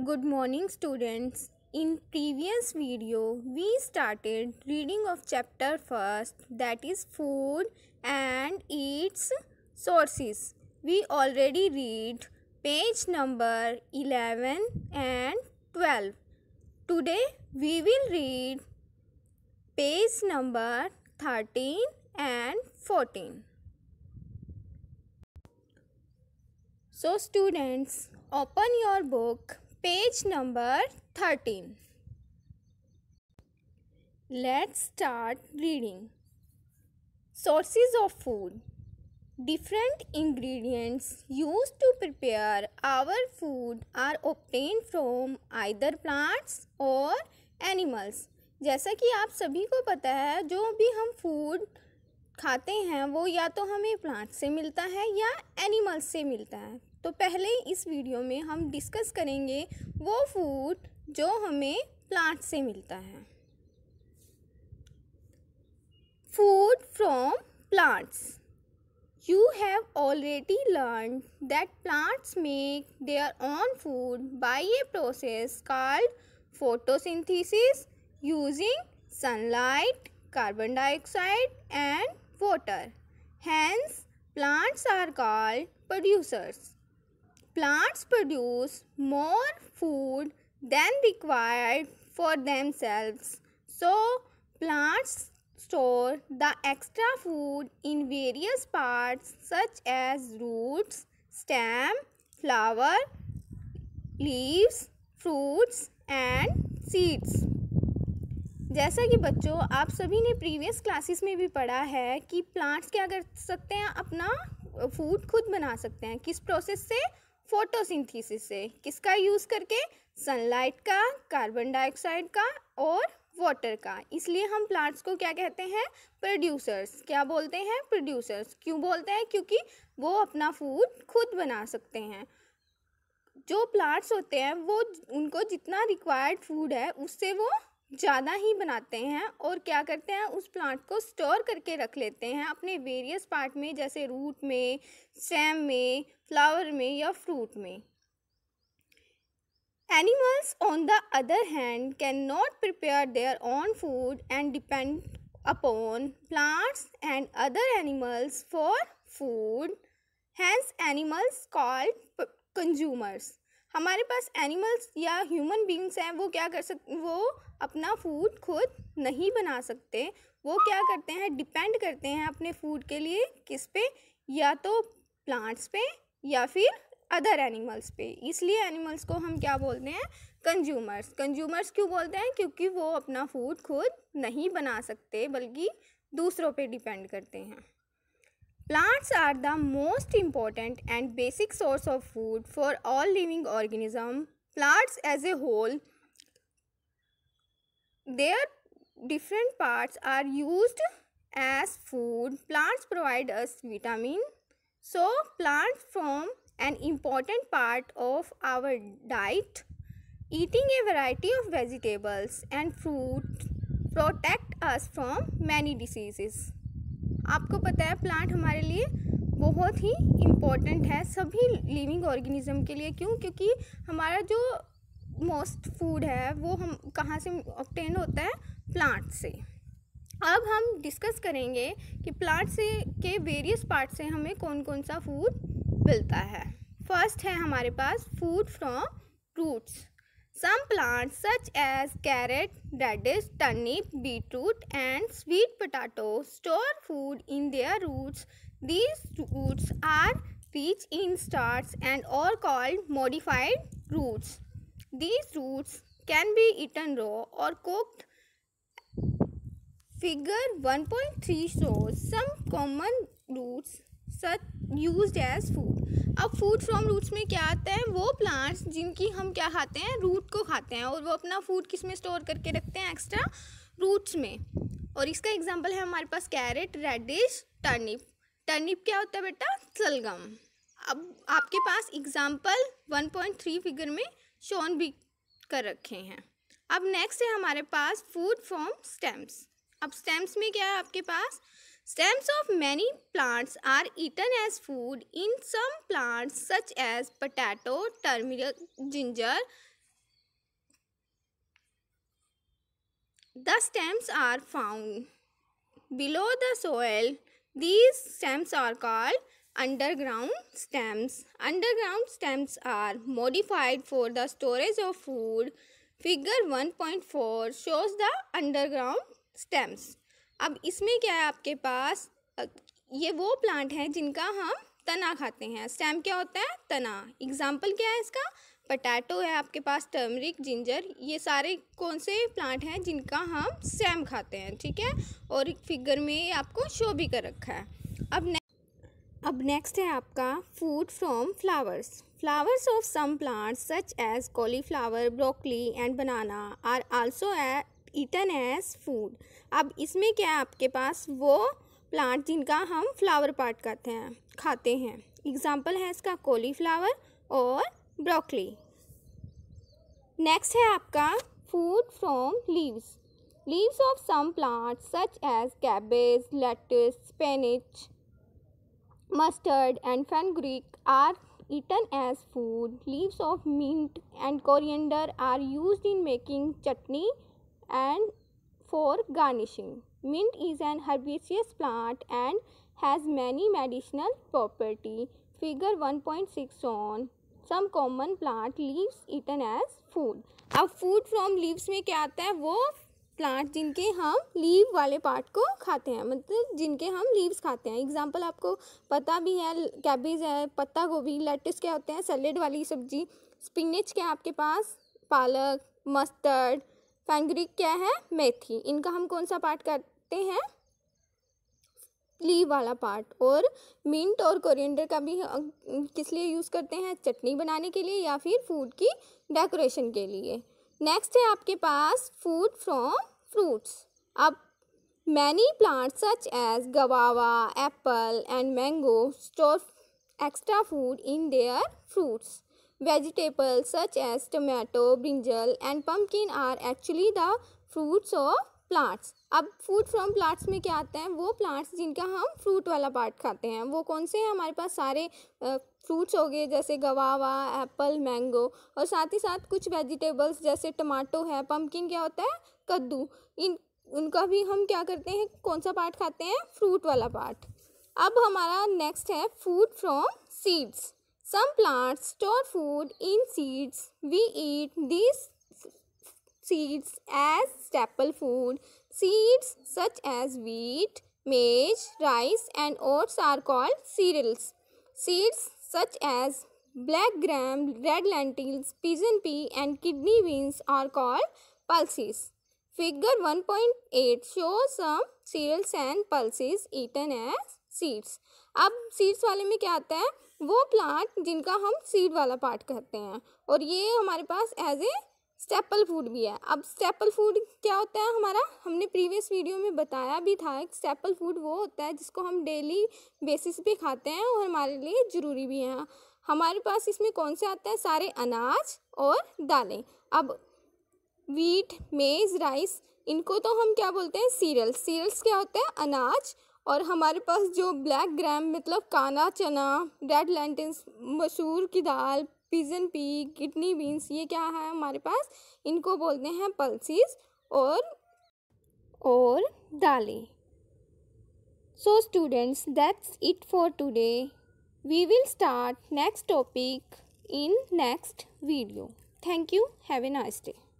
Good morning students. In previous video, we started reading of chapter first that is food and its sources. We already read page number 11 and 12. Today we will read page number 13 and 14. So students, open your book page number thirteen let's start reading sources of food different ingredients use to prepare our food are obtain from either plants और animals जैसा कि आप सभी को पता है जो भी हम फूड खाते हैं वो या तो हमें प्लांट से मिलता है या एनिमल्स से मिलता है तो पहले इस वीडियो में हम डिस्कस करेंगे वो फूड जो हमें प्लांट से मिलता है food from plants you have already learn that plants make their own food by a process called photosynthesis using sunlight carbon dioxide and water hence plants are called producers plants produce more food than required for themselves. So, plants store the extra food in various parts such as roots, stem, flower, leaves, fruits and seeds. जैसा कि बच्चों आप सभी ने previous classes में भी पढ़ा है कि प्लांट्स क्या कर सकते हैं अपना फूड खुद बना सकते हैं किस प्रोसेस से फोटोसिंथेसिस से किसका यूज़ करके सनलाइट का कार्बन डाइऑक्साइड का और वाटर का इसलिए हम प्लांट्स को क्या कहते हैं प्रोड्यूसर्स क्या बोलते हैं प्रोड्यूसर्स क्यों बोलते हैं क्योंकि वो अपना फूड खुद बना सकते हैं जो प्लांट्स होते हैं वो उनको जितना रिक्वायर्ड फूड है उससे वो ज़्यादा ही बनाते हैं और क्या करते हैं उस प्लांट को स्टोर करके रख लेते हैं अपने वेरियस पार्ट में जैसे रूट में स्टेम में फ्लावर में या फ्रूट में animals on the other hand can not prepare their own food and depend upon plants and other animals for food hence animals called consumers हमारे पास एनिमल्स या ह्यूमन बींग्स हैं वो क्या कर सक वो अपना फूड खुद नहीं बना सकते वो क्या करते हैं डिपेंड करते हैं अपने फूड के लिए किस पे या तो प्लांट्स पे या फिर अदर एनिमल्स पे इसलिए एनिमल्स को हम क्या बोलते हैं कंज्यूमर्स कंज्यूमर्स क्यों बोलते हैं क्योंकि वो अपना फूड खुद नहीं बना सकते बल्कि दूसरों पे डिपेंड करते हैं plants are the most important and basic source of food for all living organism plants as a whole their different parts are used as food plants provide us vitamin so plants form an important part of our diet eating a variety of vegetables and fruit protect us from many diseases आपको पता है plant हमारे लिए बहुत ही important है सभी living organism के लिए क्यों क्योंकि हमारा जो मोस्ट फूड है वो हम कहाँ से ऑप्टेन होता है प्लांट से अब हम डिस्कस करेंगे कि प्लांट से के वेरियस पार्ट से हमें कौन कौन सा फूड मिलता है फर्स्ट है हमारे पास food from roots some plants such as carrot radish turnip beetroot and sweet potato store food in their roots these roots are rich in starch and all called modified roots these roots can be eaten raw or cooked figure 1.3 shows some common roots such used as food अब food from roots में क्या आता है वो plants जिनकी हम क्या खाते हैं रूट को खाते हैं और वो अपना फूड किस में स्टोर करके रखते हैं एक्स्ट्रा रूट्स में और इसका एग्जाम्पल है हमारे पास कैरेट रेडिश टर्निप टर्निप क्या होता है बेटा सलगम अब आपके पास example one point three figure में शोन भी कर रखे हैं अब नेक्स्ट है हमारे पास फूड फ्रॉम स्टेम्स अब स्टेम्स में क्या है आपके पास stems of many plants are eaten as food in some plants such as potato turmeric ginger the stems are found below the soil these stems are called underground stamps underground stamps are modified for the storage of food figure 1.4 shows the underground stems अब इसमें क्या है आपके पास ये वो plant हैं जिनका हम तना खाते हैं स्टेम क्या होता है तना एग्जाम्पल क्या है इसका पटैटो है आपके पास टर्मरिक जिंजर ये सारे कौन से प्लांट हैं जिनका हम स्टेम खाते हैं ठीक है और फिगर में ये आपको शो भी कर रखा है अब अब नेक्स्ट है आपका food from flowers flowers of some plants such as cauliflower broccoli and banana are also eaten as food अब इसमें क्या है आपके पास वो प्लांट जिनका हम फ्लावर पार्ट करते हैं खाते हैं एग्जाम्पल है इसका कॉलीफ्लावर और ब्रोकली नेक्स्ट है आपका food from leaves leaves of some plants such as cabbage lettuce spinach mustard and fenugreek are eaten as food leaves of mint and coriander are used in making chutney and for garnishing mint is an herbaceous plant and has many medicinal property figure 1.6 on some common plant leaves eaten as food अब food from leaves में क्या आता है वो plant जिनके हम leave वाले part को खाते हैं मतलब जिनके हम लीव्स खाते हैं एग्जांपल आपको पता भी है कैबेज है पत्ता गोभी लेटिस क्या होते हैं सैलेड वाली सब्जी स्पिनच क्या आपके पास पालक मस्टर्ड फैंग्रिक क्या है मेथी इनका हम कौन सा पार्ट करते हैं लीव वाला पार्ट और मिंट और कोरिएंडर का भी किस लिए यूज़ करते हैं चटनी बनाने के लिए या फिर फूड की डेकोरेशन के लिए नेक्स्ट है आपके पास फूड फ्रॉम फ्रूट्स अब many plant such as guava apple and mango store extra food in their fruits vegetable such as tomato brinjal and pumpkin are actually the fruits of plants अब food from plants में क्या आता है वो plants जिनका हम fruit वाला part खाते हैं वो कौन से हैं हमारे पास सारे फ्रूट्स हो गए जैसे गवावा एप्पल मैंगो और साथ ही साथ कुछ वेजिटेबल्स जैसे टमाटो है पम्पकिन क्या होता है कद्दू इन उनका भी हम क्या करते हैं कौन सा पार्ट खाते हैं फ्रूट वाला पार्ट अब हमारा नेक्स्ट है food from seeds some plants store food in seeds we eat this seeds as staple food Seeds such as wheat, maize, rice and oats are called cereals. Seeds such as black gram, red lentils, pigeon pea and kidney beans are called pulses. Figure 1.8 shows some cereals and pulses eaten as seeds. अब seeds वाले में क्या आता है वो plant जिनका हम seed वाला पार्ट कहते हैं और ये हमारे पास एज ए स्टेपल फूड भी है अब स्टेपल फूड क्या होता है हमारा हमने प्रीवियस वीडियो में बताया भी था कि स्टेपल फूड वो होता है जिसको हम डेली बेसिस पे खाते हैं और हमारे लिए ज़रूरी भी हैं हमारे पास इसमें कौन से आता है सारे अनाज और दालें अब वीट मेज़ राइस इनको तो हम क्या बोलते हैं सीरियल्स सीरियल्स क्या होते हैं अनाज और हमारे पास जो ब्लैक ग्राम मतलब काना चना रेड लेंटेंस मसूर की दाल पिजन पी किडनी बीन्स ये क्या है हमारे पास इनको बोलते हैं पल्सिस और और दालें so students that's it for today we will start next topic in next video thank you have a nice day